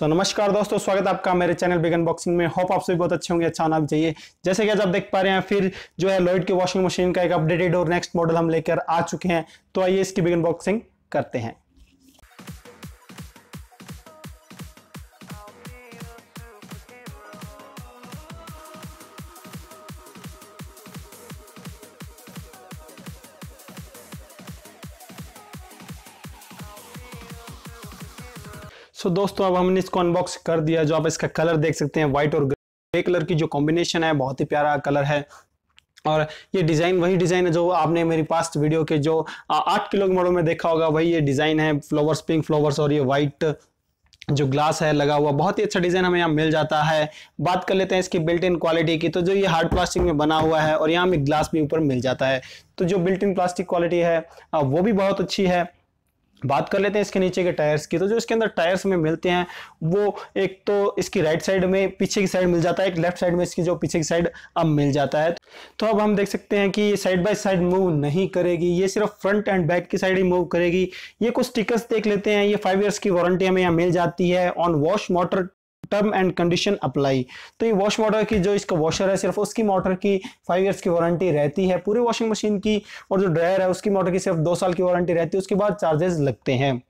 सो so, नमस्कार दोस्तों स्वागत है आपका मेरे चैनल बिगन बॉक्सिंग में होप आप सभी बहुत अच्छे होंगे अच्छा आना भी चाहिए जैसे कि आज आप देख पा रहे हैं फिर जो है लॉइड की वॉशिंग मशीन का एक अपडेटेड और नेक्स्ट मॉडल हम लेकर आ चुके हैं तो आइए इसकी बिगन बॉक्सिंग करते हैं सो so, दोस्तों अब हमने इसको अनबॉक्स कर दिया जो आप इसका कलर देख सकते हैं व्हाइट और ग्रे कलर की जो कॉम्बिनेशन है बहुत ही प्यारा कलर है और ये डिज़ाइन वही डिज़ाइन है जो आपने मेरी पास्ट वीडियो के जो आठ किलो के मॉडल में देखा होगा वही ये डिज़ाइन है फ्लावर्स पिंक फ्लावर्स और ये व्हाइट जो ग्लास है लगा हुआ बहुत ही अच्छा डिज़ाइन हमें यहाँ मिल जाता है बात कर लेते हैं इसकी बिल्ट इन क्वालिटी की तो जो ये हार्ड प्लास्टिक में बना हुआ है और यहाँ हमें ग्लास भी ऊपर मिल जाता है तो जो बिल्ट इन प्लास्टिक क्वालिटी है वो भी बहुत अच्छी है बात कर लेते हैं इसके नीचे के टायर्स की तो जो इसके अंदर टायर्स में मिलते हैं वो एक तो इसकी राइट साइड में पीछे की साइड मिल जाता है एक लेफ्ट साइड में इसकी जो पीछे की साइड अब मिल जाता है तो अब हम देख सकते हैं कि ये साइड बाय साइड मूव नहीं करेगी ये सिर्फ फ्रंट एंड बैक की साइड ही मूव करेगी ये कुछ स्टिकर्स देख लेते हैं ये फाइव ईयर्स की वारंटी हमें यहाँ मिल जाती है on wash motor term and condition apply तो ये वॉश मोटर की जो इसका वॉशर है सिर्फ उसकी मोटर की फाइव ईयर्स की वारंटी रहती है पूरे वॉशिंग मशीन की और जो ड्रायर है उसकी मोटर की सिर्फ दो साल की वारंटी रहती है उसके बाद चार्जेस लगते हैं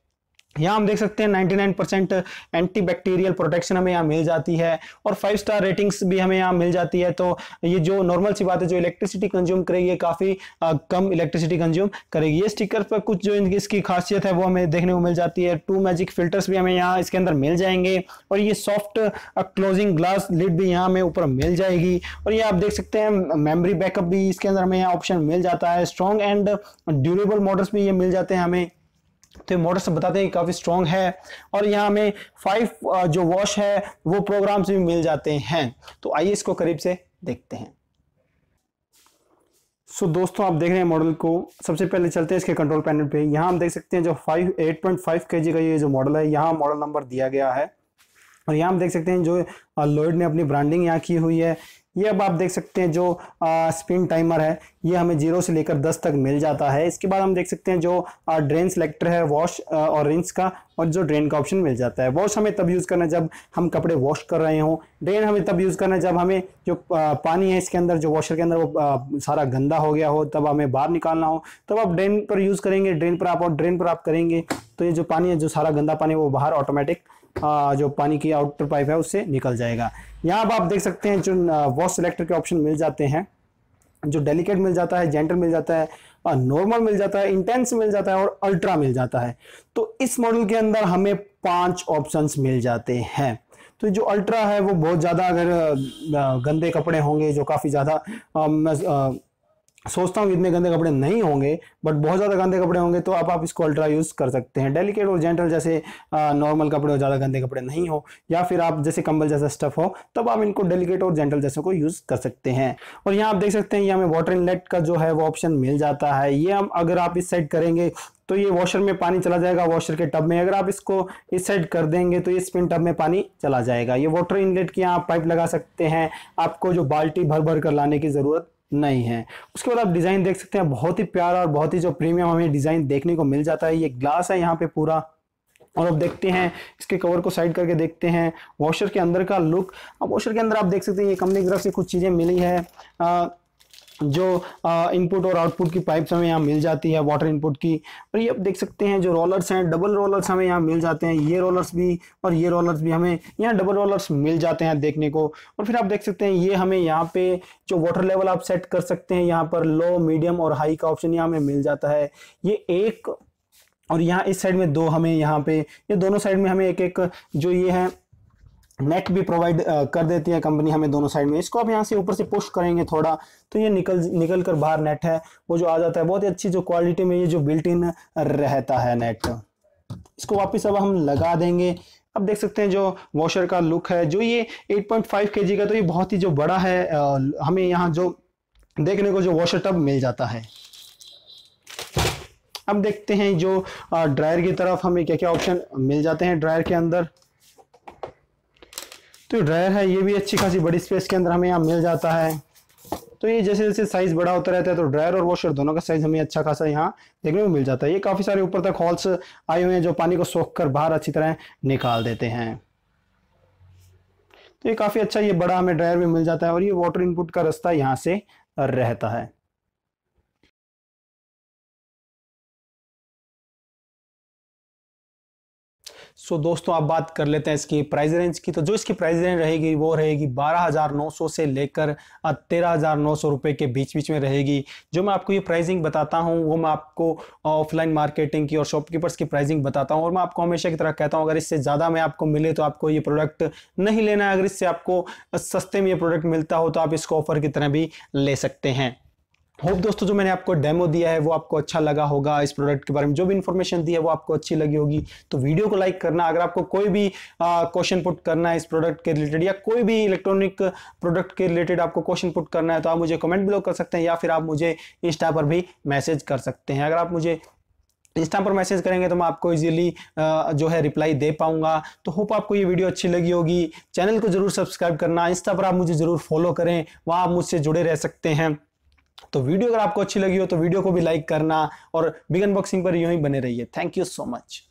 यहाँ हम देख सकते हैं 99 परसेंट एंटी बैक्टीरियल प्रोटेक्शन हमें यहाँ मिल जाती है और फाइव स्टार रेटिंग्स भी हमें यहाँ मिल जाती है तो ये जो नॉर्मल सी बात है जो इलेक्ट्रिसिटी कंज्यूम करेगी ये काफ़ी कम इलेक्ट्रिसिटी कंज्यूम करेगी ये स्टिकर पर कुछ जो इनकी इसकी खासियत है वो हमें देखने को मिल जाती है टू मैजिक फिल्टर्स भी हमें यहाँ इसके अंदर मिल जाएंगे और ये सॉफ्ट क्लोजिंग ग्लास लिड भी यहाँ हमें ऊपर मिल जाएगी और ये आप देख सकते हैं मेमरी बैकअप भी इसके अंदर हमें यहाँ ऑप्शन मिल जाता है स्ट्रॉन्ग एंड ड्यूरेबल मॉडल्स भी ये मिल जाते हैं हमें तो ये से बताते हैं काफ़ी स्ट्रॉन्ग है और यहाँ हमें फाइव जो वॉश है वो प्रोग्राम्स भी मिल जाते हैं तो आइए इसको करीब से देखते हैं सो so, दोस्तों आप देख रहे हैं मॉडल को सबसे पहले चलते हैं इसके कंट्रोल पैनल पे यहाँ हम देख सकते हैं जो फाइव एट पॉइंट फाइव के जी का ये जो मॉडल है यहाँ मॉडल नंबर दिया गया है और यहाँ हम देख सकते हैं जो लोइड ने अपनी ब्रांडिंग यहाँ की हुई है ये अब आप देख सकते हैं जो स्पिन टाइमर है ये हमें जीरो से लेकर दस तक मिल जाता है इसके बाद हम देख सकते हैं जो ड्रेन सेलेक्टर है वॉश और रिंस का और जो ड्रेन का ऑप्शन मिल जाता है वॉश हमें तब यूज़ करना है जब हम कपड़े वॉश कर रहे हों ड्रेन हमें तब यूज़ करना है जब हमें जो पानी है इसके अंदर जो वॉशर के अंदर वो सारा गंदा हो गया हो तब हमें बाहर निकालना हो तब आप ड्रेन पर यूज़ करेंगे ड्रेन पर आप और ड्रेन पर आप करेंगे तो ये जो पानी है जो सारा गंदा पानी वो बाहर ऑटोमेटिक जो पानी की आउटर पाइप है उससे निकल जाएगा यहाँ अब आप देख सकते हैं जो वॉश सिलेक्टर के ऑप्शन मिल जाते हैं जो डेलिकेट मिल जाता है जेंटल मिल जाता है नॉर्मल मिल जाता है इंटेंस मिल जाता है और अल्ट्रा मिल जाता है तो इस मॉडल के अंदर हमें पांच ऑप्शंस मिल जाते हैं तो जो अल्ट्रा है वो बहुत ज़्यादा अगर गंदे कपड़े होंगे जो काफ़ी ज़्यादा सोचता हूँ इतने गंदे कपड़े नहीं होंगे बट बहुत ज़्यादा गंदे कपड़े होंगे तो आप आप इसको अल्ट्रा यूज़ कर सकते हैं डेलिकेट और जेंटल जैसे नॉर्मल कपड़े हो ज़्यादा गंदे कपड़े नहीं हो या फिर आप जैसे कंबल जैसा स्टफ हो तब आप इनको डेलिकेट और जेंटल जैसे को यूज़ कर सकते हैं और यहाँ आप देख सकते हैं ये हमें वाटर इनलेट का जो है वो ऑप्शन मिल जाता है ये हम अगर आप इस साइड करेंगे तो ये वॉशर में पानी चला जाएगा वॉशर के टब में अगर आप इसको इस साइड कर देंगे तो ये स्पिन टब में पानी चला जाएगा ये वाटर इनलेट की आप पाइप लगा सकते हैं आपको जो बाल्टी भर भर कर लाने की ज़रूरत नहीं है उसके बाद आप डिज़ाइन देख सकते हैं बहुत ही प्यारा और बहुत ही जो प्रीमियम हमें डिज़ाइन देखने को मिल जाता है ये ग्लास है यहाँ पे पूरा और अब देखते हैं इसके कवर को साइड करके देखते हैं वॉशर के अंदर का लुक अब वॉशर के अंदर आप देख सकते हैं ये कंपनी की तरफ से कुछ चीज़ें मिली है आ, जो इनपुट और आउटपुट की पाइप्स हमें यहाँ मिल जाती है वाटर इनपुट की और ये आप देख सकते हैं जो रोलर्स हैं डबल रोलर्स हमें यहाँ मिल जाते हैं ये रोलर्स भी और ये रोलर्स भी हमें यहाँ डबल रोलर्स मिल जाते हैं देखने को और फिर आप देख सकते हैं ये हमें यहाँ पे जो वाटर लेवल आप सेट कर सकते हैं यहाँ पर लो मीडियम और हाई का ऑप्शन यहाँ हमें मिल जाता है ये एक और यहाँ इस साइड में दो हमें यहाँ पे ये यह दोनों साइड में हमें एक एक जो ये है नेट भी प्रोवाइड कर देती है कंपनी हमें दोनों साइड में इसको आप यहाँ से ऊपर से पुश करेंगे थोड़ा तो ये निकल निकल कर बाहर नेट है वो जो आ जाता है बहुत ही अच्छी जो क्वालिटी में ये जो बिल्ट इन रहता है नेट इसको वापस अब हम लगा देंगे अब देख सकते हैं जो वॉशर का लुक है जो ये 8.5 पॉइंट का तो ये बहुत ही जो बड़ा है हमें यहाँ जो देखने को जो वॉशर टब मिल जाता है अब देखते हैं जो ड्रायर की तरफ हमें क्या क्या ऑप्शन मिल जाते हैं ड्रायर के अंदर तो ड्रायर है ये भी अच्छी खासी बड़ी स्पेस के अंदर हमें यहाँ मिल जाता है तो ये जैसे जैसे साइज बड़ा होता रहता है तो ड्रायर और वॉशर दोनों का साइज हमें अच्छा खासा यहाँ देखने को मिल जाता है ये काफ़ी सारे ऊपर तक हॉल्स आए हुए हैं जो पानी को सोख कर बाहर अच्छी तरह निकाल देते हैं तो ये काफ़ी अच्छा ये बड़ा हमें ड्रायर भी मिल जाता है और ये वाटर इनपुट का रास्ता यहाँ से रहता है सो so, दोस्तों आप बात कर लेते हैं इसकी प्राइस रेंज की तो जो इसकी प्राइस रेंज रहेगी वो रहेगी बारह हज़ार नौ सौ से लेकर तेरह हज़ार नौ सौ रुपये के बीच बीच में रहेगी जो मैं आपको ये प्राइसिंग बताता हूँ वो मैं आपको ऑफलाइन मार्केटिंग की और शॉपकीपर्स की प्राइसिंग बताता हूँ और मैं आपको हमेशा की तरह कहता हूँ अगर इससे ज़्यादा में आपको मिले तो आपको ये प्रोडक्ट नहीं लेना है अगर इससे आपको सस्ते में ये प्रोडक्ट मिलता हो तो आप इसको ऑफर की तरह भी ले सकते हैं होप दोस्तों जो मैंने आपको डेमो दिया है वो आपको अच्छा लगा होगा इस प्रोडक्ट के बारे में जो भी इन्फॉर्मेशन दी है वो आपको अच्छी लगी होगी तो वीडियो को लाइक करना अगर आपको कोई भी क्वेश्चन पुट करना है इस प्रोडक्ट के रिलेटेड या कोई भी इलेक्ट्रॉनिक प्रोडक्ट के रिलेटेड आपको क्वेश्चन पुट करना है तो आप मुझे कमेंट बिलो कर सकते हैं या फिर आप मुझे इंस्टा पर भी मैसेज कर सकते हैं अगर आप मुझे इंस्टा पर मैसेज करेंगे तो मैं आपको इजीली जो है रिप्लाई दे पाऊंगा तो होप आपको ये वीडियो अच्छी लगी होगी चैनल को जरूर सब्सक्राइब करना इंस्टा पर आप मुझे जरूर फॉलो करें वहाँ आप मुझसे जुड़े रह सकते हैं तो वीडियो अगर आपको अच्छी लगी हो तो वीडियो को भी लाइक करना और बिग अनबॉक्सिंग पर यूं ही बने रहिए थैंक यू सो मच